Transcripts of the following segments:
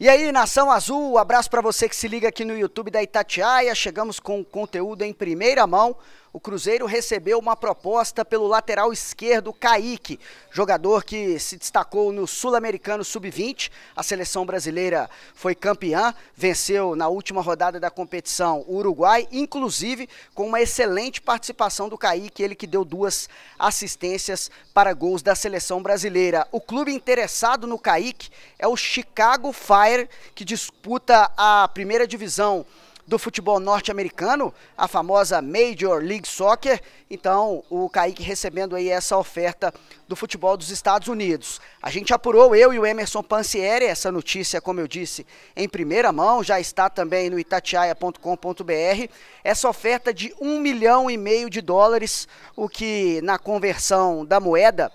E aí, Nação Azul, um abraço para você que se liga aqui no YouTube da Itatiaia. Chegamos com conteúdo em primeira mão o Cruzeiro recebeu uma proposta pelo lateral esquerdo Kaique, jogador que se destacou no Sul-Americano Sub-20. A seleção brasileira foi campeã, venceu na última rodada da competição o Uruguai, inclusive com uma excelente participação do Kaique, ele que deu duas assistências para gols da seleção brasileira. O clube interessado no Kaique é o Chicago Fire, que disputa a primeira divisão do futebol norte-americano, a famosa Major League Soccer. Então, o Kaique recebendo aí essa oferta do futebol dos Estados Unidos. A gente apurou, eu e o Emerson Pancieri, essa notícia, como eu disse, em primeira mão, já está também no itatiaia.com.br, essa oferta de um milhão e meio de dólares, o que na conversão da moeda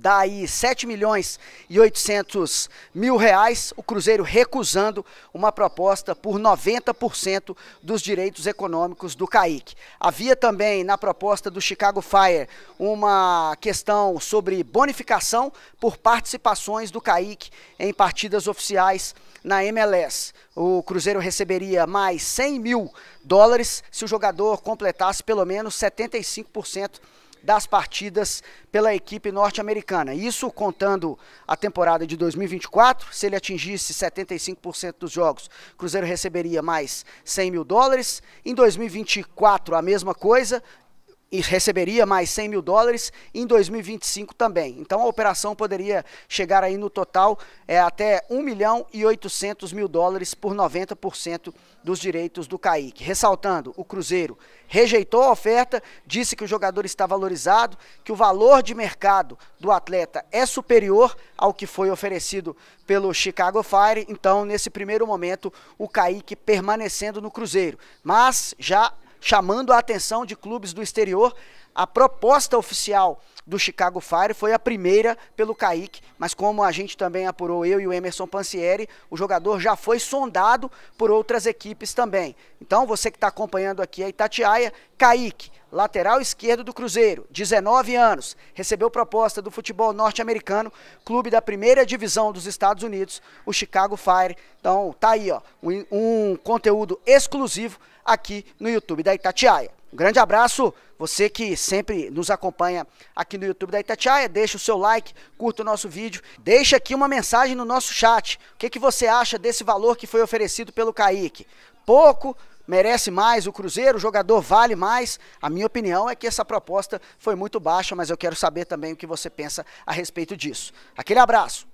dá aí 7 milhões e 800 mil reais, o Cruzeiro recusando uma proposta por 90% dos direitos econômicos do Caic. Havia também na proposta do Chicago Fire uma questão sobre bonificação por participações do Caic em partidas oficiais na MLS. O Cruzeiro receberia mais 100 mil dólares se o jogador completasse pelo menos 75% das partidas pela equipe norte-americana. Isso contando a temporada de 2024, se ele atingisse 75% dos jogos, o Cruzeiro receberia mais 100 mil dólares. Em 2024, a mesma coisa, e receberia mais 100 mil dólares em 2025 também. Então a operação poderia chegar aí no total é, até 1 milhão e 800 mil dólares por 90% dos direitos do Caíque Ressaltando, o Cruzeiro rejeitou a oferta, disse que o jogador está valorizado, que o valor de mercado do atleta é superior ao que foi oferecido pelo Chicago Fire. Então, nesse primeiro momento, o Caíque permanecendo no Cruzeiro. Mas já chamando a atenção de clubes do exterior. A proposta oficial do Chicago Fire foi a primeira pelo Kaique, mas como a gente também apurou, eu e o Emerson Pansieri, o jogador já foi sondado por outras equipes também. Então, você que está acompanhando aqui a Itatiaia, Kaique, lateral esquerdo do Cruzeiro, 19 anos, recebeu proposta do futebol norte-americano, clube da primeira divisão dos Estados Unidos, o Chicago Fire. Então, tá aí, ó, um, um conteúdo exclusivo aqui no YouTube da Itatiaia. Um grande abraço, você que sempre nos acompanha aqui no YouTube da Itatiaia, deixa o seu like, curta o nosso vídeo, deixa aqui uma mensagem no nosso chat. O que, que você acha desse valor que foi oferecido pelo Kaique? Pouco, merece mais o Cruzeiro, o jogador vale mais. A minha opinião é que essa proposta foi muito baixa, mas eu quero saber também o que você pensa a respeito disso. Aquele abraço!